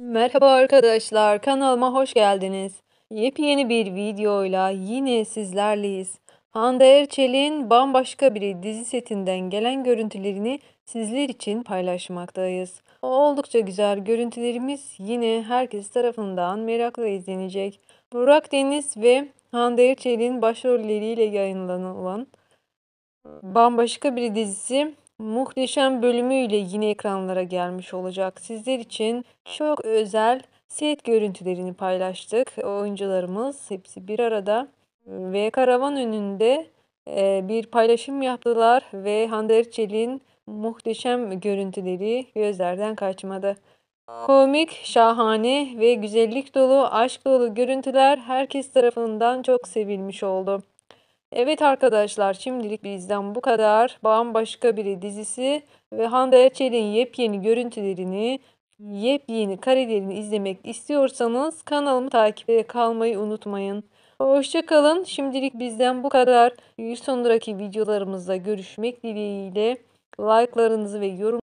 Merhaba arkadaşlar kanalıma hoş geldiniz. Yepyeni bir videoyla yine sizlerleyiz. Hande Erçel'in bambaşka bir dizi setinden gelen görüntülerini sizler için paylaşmaktayız. Oldukça güzel görüntülerimiz yine herkes tarafından merakla izlenecek. Burak Deniz ve Hande Erçel'in başrolleriyle yayınlanılan bambaşka bir dizisi muhteşem bölümüyle yine ekranlara gelmiş olacak. Sizler için çok özel set görüntülerini paylaştık. Oyuncularımız hepsi bir arada ve karavan önünde e, bir paylaşım yaptılar ve Hande Erçel'in muhteşem görüntüleri gözlerden kaçmadı. Komik, şahane ve güzellik dolu, aşk dolu görüntüler herkes tarafından çok sevilmiş oldu. Evet arkadaşlar şimdilik bizden bu kadar. Bambaşka biri dizisi ve Hande Erçel'in yepyeni görüntülerini, yepyeni karelerini izlemek istiyorsanız kanalımı takipte kalmayı unutmayın. Hoşçakalın. Şimdilik bizden bu kadar. Bir sonraki videolarımızda görüşmek dileğiyle. Like'larınızı ve yorum